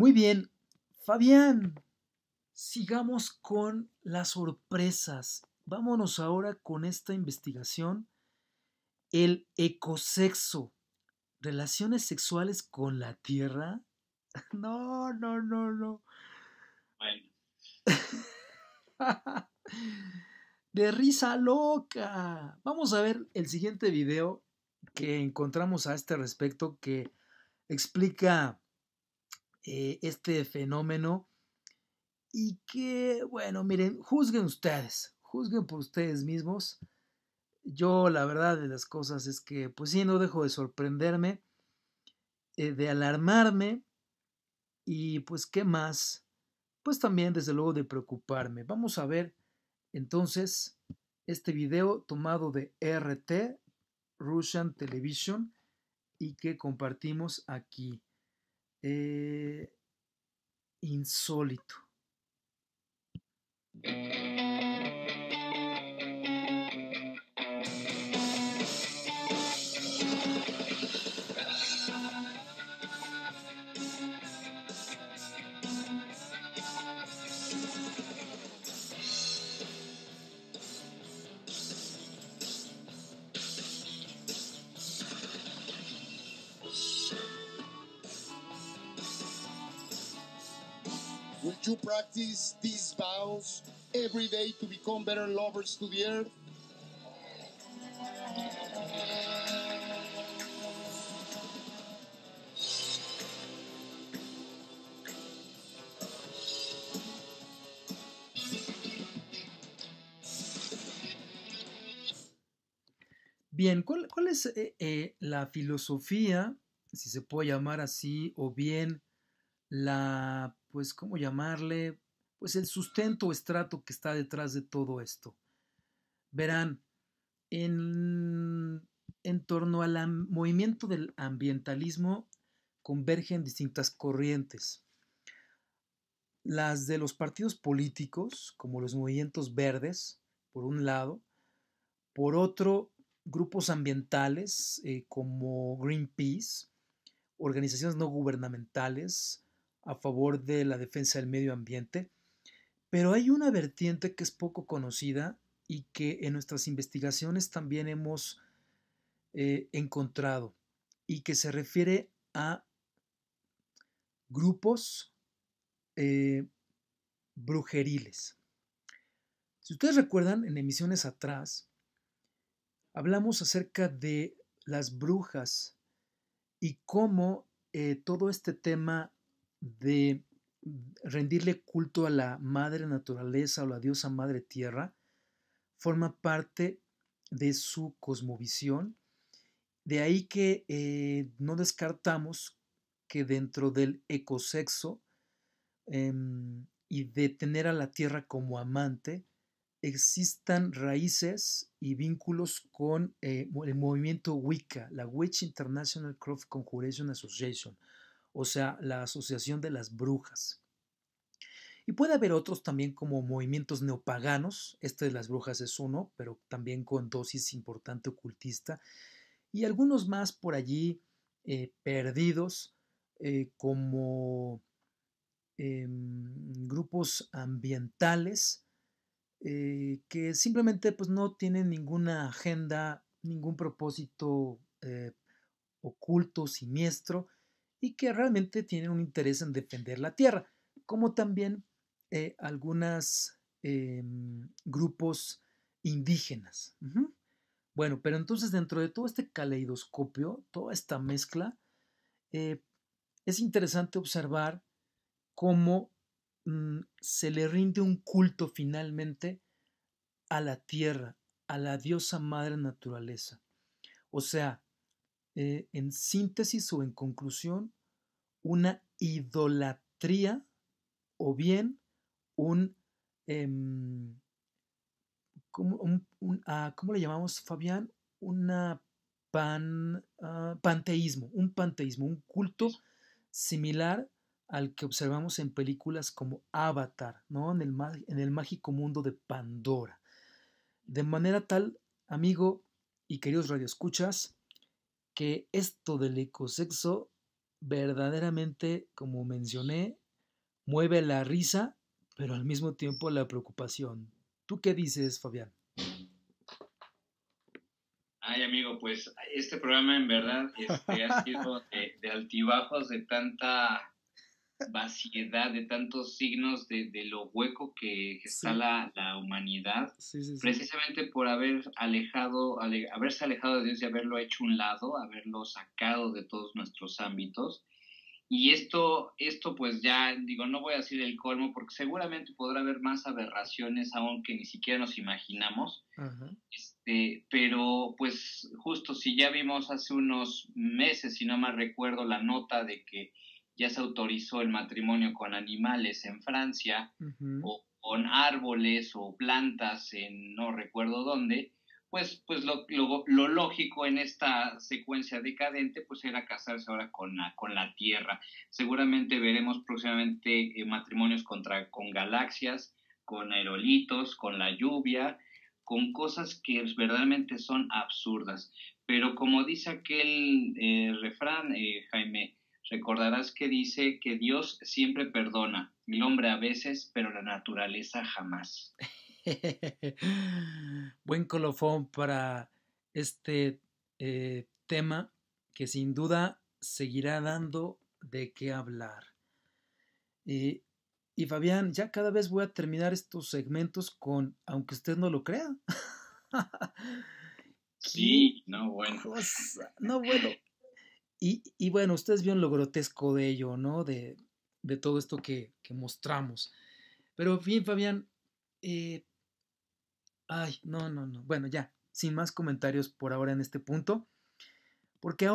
Muy bien, Fabián, sigamos con las sorpresas. Vámonos ahora con esta investigación, el ecosexo, relaciones sexuales con la Tierra. No, no, no, no. Bueno. de risa loca. Vamos a ver el siguiente video que encontramos a este respecto que explica eh, este fenómeno y que, bueno, miren, juzguen ustedes, juzguen por ustedes mismos. Yo la verdad de las cosas es que, pues si no dejo de sorprenderme, eh, de alarmarme y pues qué más, pues también desde luego de preocuparme. Vamos a ver entonces este video tomado de e RT, Russian Television, y que compartimos aquí eh, insólito. Mm. Would you practice these vows every day to become better lovers to the earth? Bien, ¿cuál, es eh, eh, la filosofía, si se puede llamar así, o bien la pues, ¿cómo llamarle? Pues el sustento o estrato que está detrás de todo esto. Verán, en, torno al movimiento del ambientalismo convergen distintas corrientes. Las de los partidos políticos, como los movimientos verdes, por un lado, por otro, grupos ambientales eh, como Greenpeace, organizaciones no gubernamentales, a favor de la defensa del medio ambiente, pero hay una vertiente que es poco conocida y que en nuestras investigaciones también hemos eh, encontrado y que se refiere a grupos eh, brujeriles. Si ustedes recuerdan, en emisiones atrás, hablamos acerca de las brujas y cómo eh, todo este tema de rendirle culto a la madre naturaleza o la diosa madre tierra forma parte de su cosmovisión. De ahí que eh, no descartamos que dentro del ecosexo em, y de tener a la tierra como amante, existan raíces y vínculos con eh, el movimiento Wicca, la Witch International Croft Conjuration Association, o sea, la Asociación de las Brujas. Y puede haber otros también como movimientos neopaganos, este de las brujas es uno, pero también con dosis importante ocultista, y algunos más por allí eh, perdidos, eh, como em, grupos ambientales, eh, que simplemente pues, no tienen ninguna agenda, ningún propósito oculto, siniestro, y que realmente tienen un interés en defender la tierra, como también eh, algunos em, grupos indígenas. Bueno, pero entonces dentro de todo este caleidoscopio, toda esta mezcla, eh, es interesante observar cómo mm, se le rinde un culto finalmente a la tierra, a la diosa madre naturaleza. O sea, eh, en síntesis o en conclusión, una idolatría o bien un, em, ah, ¿cómo, le llamamos, Fabián? Una pan, ah, panteísmo, un panteísmo, un culto similar al que observamos en películas como Avatar, ¿no? en, el, en el mágico mundo de Pandora. De manera tal, amigo y queridos radioescuchas, que esto del ecosexo verdaderamente, como mencioné, mueve la risa, pero al mismo tiempo la preocupación. ¿Tú qué dices, Fabián? Ay, amigo, pues este programa en verdad este, ha sido de altibajos, de tanta vaciedad, de tantos signos de, de lo hueco que, está la, la humanidad, precisamente por haber alejado, haberse alejado de Dios y haberlo hecho un lado, haberlo sacado de todos nuestros ámbitos. Y esto, esto pues ya, digo, no voy a decir el colmo, porque seguramente podrá haber más aberraciones aún que ni siquiera nos imaginamos. Este, pero pues justo si ya vimos hace unos meses, si no mal recuerdo, la nota de que ya se autorizó el matrimonio con animales en Francia o con árboles o plantas en no recuerdo dónde, pues, pues lo, lo, lógico en esta secuencia decadente pues era casarse ahora con la, con la Tierra. Seguramente veremos próximamente eh, matrimonios contra, con galaxias, con aerolitos, con la lluvia, con cosas que verdaderamente son absurdas. Pero como dice aquel eh, refrán, eh, Jaime, Recordarás que dice que Dios siempre perdona, el hombre a veces, pero la naturaleza jamás. Buen colofón para este eh, tema que sin duda seguirá dando de qué hablar. Y, Fabián, ya cada vez voy a terminar estos segmentos con, aunque usted no lo crea. sí, no bueno. No bueno, y, bueno, ustedes vieron lo grotesco de ello, ¿no? De, de todo esto que, que, mostramos. Pero en fin, Fabián, eh, ay, no, no, no. Bueno, ya, sin más comentarios por ahora en este punto, porque